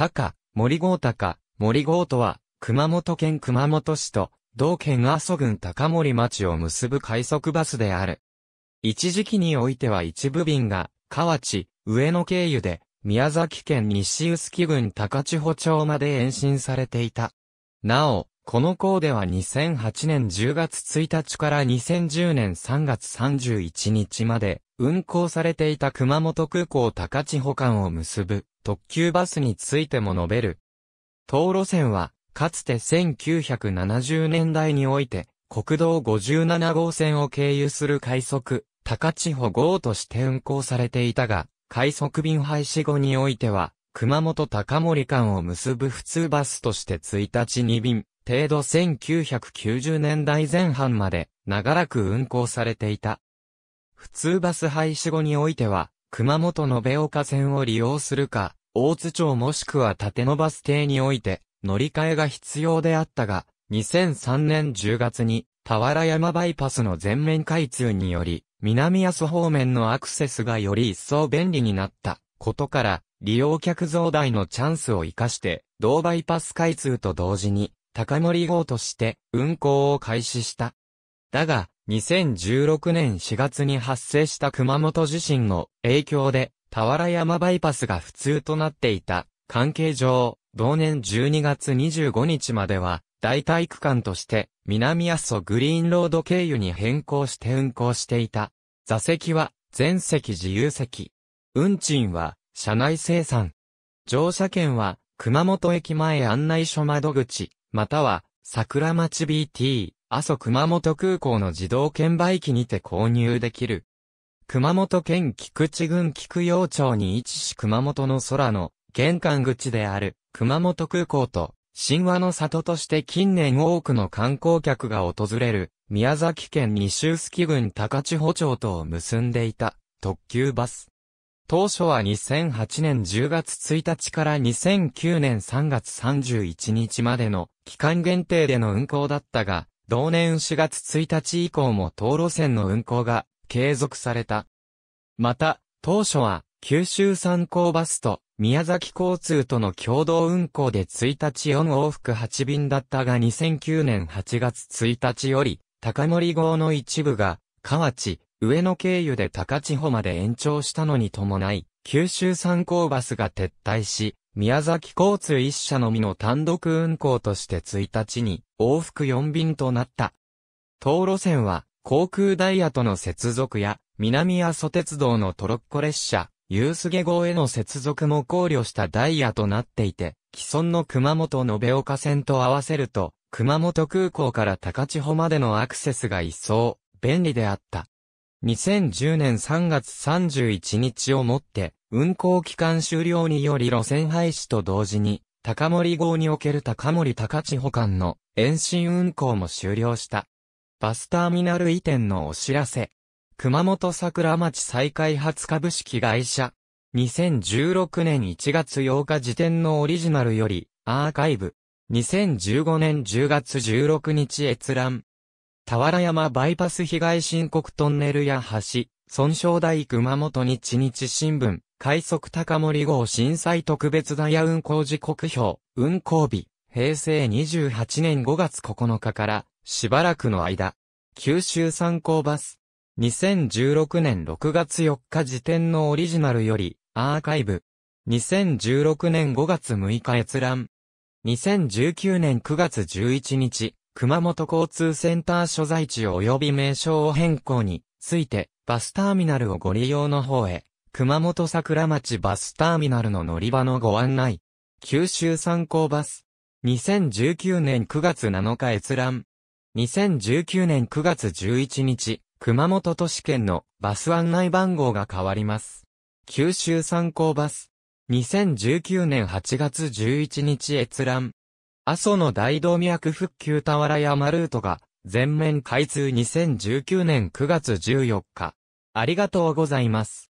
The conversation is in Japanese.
高、森郷高、森郷とは、熊本県熊本市と、同県阿蘇郡高森町を結ぶ快速バスである。一時期においては一部便が、河内、上野経由で、宮崎県西臼杵郡高千穂町まで延伸されていた。なお、この項では2008年10月1日から2010年3月31日まで、運行されていた熊本空港高千穂間を結ぶ特急バスについても述べる。道路線は、かつて1970年代において、国道57号線を経由する快速、高千穂号として運行されていたが、快速便廃止後においては、熊本高森間を結ぶ普通バスとして1日2便、程度1990年代前半まで長らく運行されていた。普通バス廃止後においては、熊本の部岡線を利用するか、大津町もしくは縦のバス停において、乗り換えが必要であったが、2003年10月に、俵山バイパスの全面開通により、南阿蘇方面のアクセスがより一層便利になったことから、利用客増大のチャンスを活かして、同バイパス開通と同時に、高森号として運行を開始した。だが、2016年4月に発生した熊本地震の影響で、俵山バイパスが普通となっていた。関係上、同年12月25日までは、代替区間として、南阿蘇グリーンロード経由に変更して運行していた。座席は、全席自由席。運賃は、車内生産。乗車券は、熊本駅前案内所窓口、または、桜町 BT、阿蘇熊本空港の自動券売機にて購入できる。熊本県菊池郡菊陽町に位置し熊本の空の玄関口である熊本空港と神話の里として近年多くの観光客が訪れる宮崎県西臼杵郡高千穂町とを結んでいた特急バス。当初は2008年10月1日から2009年3月31日までの期間限定での運行だったが、同年4月1日以降も当路線の運行が継続された。また、当初は九州参考バスと宮崎交通との共同運行で1日4往復8便だったが2009年8月1日より高森号の一部が河内、上野経由で高千穂まで延長したのに伴い、九州参考バスが撤退し、宮崎交通一社のみの単独運行として1日に往復4便となった。東路線は航空ダイヤとの接続や南阿蘇鉄道のトロッコ列車、ユースゲ号への接続も考慮したダイヤとなっていて、既存の熊本延岡線と合わせると、熊本空港から高千穂までのアクセスが一層便利であった。2010年3月31日をもって、運行期間終了により路線廃止と同時に、高森号における高森高千穂間の延伸運行も終了した。バスターミナル移転のお知らせ。熊本桜町再開発株式会社。2016年1月8日時点のオリジナルより、アーカイブ。2015年10月16日閲覧。俵山バイパス被害申告トンネルや橋、損傷大熊本日日新聞、快速高森号震災特別ダイヤ運行時刻表、運行日、平成28年5月9日から、しばらくの間、九州参考バス、2016年6月4日時点のオリジナルより、アーカイブ、2016年5月6日閲覧、2019年9月11日、熊本交通センター所在地及び名称を変更について、バスターミナルをご利用の方へ、熊本桜町バスターミナルの乗り場のご案内。九州参考バス。2019年9月7日閲覧。2019年9月11日、熊本都市圏のバス案内番号が変わります。九州参考バス。2019年8月11日閲覧。阿蘇の大動脈復旧俵山ルートが全面開通2019年9月14日。ありがとうございます。